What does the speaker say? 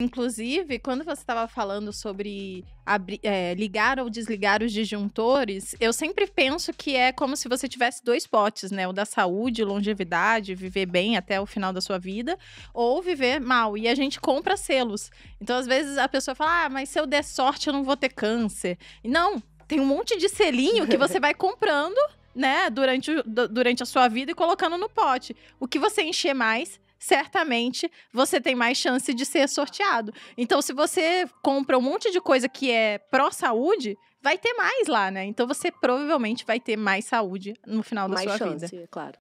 Inclusive, quando você estava falando sobre abrir, é, ligar ou desligar os disjuntores, eu sempre penso que é como se você tivesse dois potes, né? O da saúde, longevidade, viver bem até o final da sua vida, ou viver mal. E a gente compra selos. Então, às vezes, a pessoa fala: ah, mas se eu der sorte, eu não vou ter câncer. Não, tem um monte de selinho que você vai comprando. Né, durante, durante a sua vida e colocando no pote. O que você encher mais, certamente você tem mais chance de ser sorteado. Então, se você compra um monte de coisa que é pró-saúde, vai ter mais lá, né? Então, você provavelmente vai ter mais saúde no final da mais sua chance, vida. Claro.